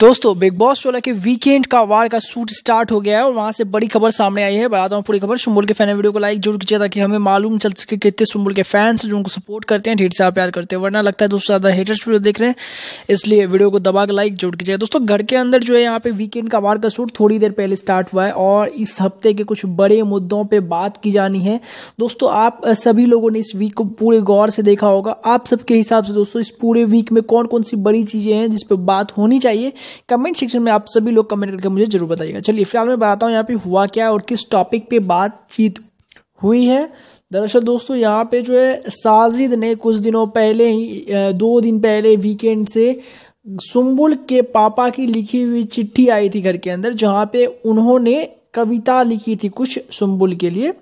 दोस्तों big boss सोलह के वीकेंड का वार का शूट स्टार्ट हो गया है और वहां से बड़ी खबर सामने आई है बताता हूँ पूरी खबर सुम्बुल के फैन वीडियो को लाइक जरूर कीजिए ताकि हमें मालूम चल सके कितने सुम्बुल के फैंस जो उनको सपोर्ट करते हैं ढेर से आप प्यार करते हैं वरना लगता है दोस्तों ज़्यादा हेटर्स वीडियो देख रहे हैं इसलिए वीडियो को दबा के लाइक जरूर कीजिए दोस्तों घर के अंदर जो है यहाँ पे वीकेंड का वार का शूट थोड़ी देर पहले स्टार्ट हुआ है और इस हफ्ते के कुछ बड़े मुद्दों पर बात की जानी है दोस्तों आप सभी लोगों ने इस वीक को पूरे गौर से देखा होगा आप सबके हिसाब से दोस्तों इस पूरे वीक में कौन कौन सी बड़ी चीज़ें हैं जिस पर बात होनी चाहिए कमेंट सेक्शन में आप सभी लोग कमेंट करके मुझे जरूर बताइएगा चलिए फिलहाल मैं बताता हूँ यहाँ पे हुआ क्या और किस टॉपिक पे बातचीत हुई है दरअसल दोस्तों यहाँ पे जो है साजिद ने कुछ दिनों पहले ही दो दिन पहले वीकेंड से सुम्बुल के पापा की लिखी हुई चिट्ठी आई थी घर के अंदर जहाँ पे उन्होंने कविता लिखी थी कुछ सुम्बुल के लिए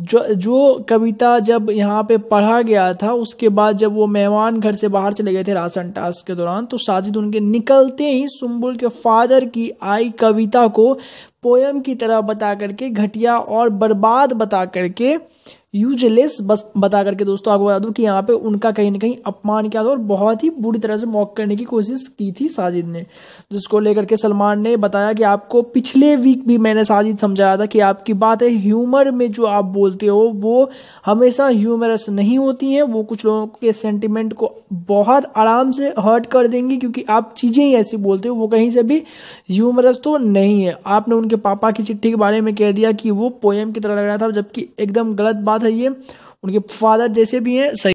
जो जो कविता जब यहाँ पे पढ़ा गया था उसके बाद जब वो मेहमान घर से बाहर चले गए थे राशन टास्क के दौरान तो साजिद उनके निकलते ही सुम्बुल के फादर की आई कविता को पोयम की तरह बता करके घटिया और बर्बाद बता करके यूजलेस बस बता करके दोस्तों आपको बता दूं कि यहाँ पे उनका कहीं ना कहीं अपमान किया था और बहुत ही बुरी तरह से मॉक करने की कोशिश की थी साजिद ने जिसको लेकर के सलमान ने बताया कि आपको पिछले वीक भी मैंने साजिद समझाया था कि आपकी बात है ह्यूमर में जो आप बोलते हो वो हमेशा ह्यूमरस नहीं होती हैं वो कुछ लोगों के सेंटिमेंट को बहुत आराम से हर्ट कर देंगी क्योंकि आप चीज़ें ही ऐसी बोलते हो वो कहीं से भी ह्यूमरस तो नहीं है आपने उनके पापा की चिट्ठी के बारे में कह दिया कि वो पोएम की तरह लग रहा था जबकि एकदम गलत बात है ये उनके फादर जैसे भी हैं सही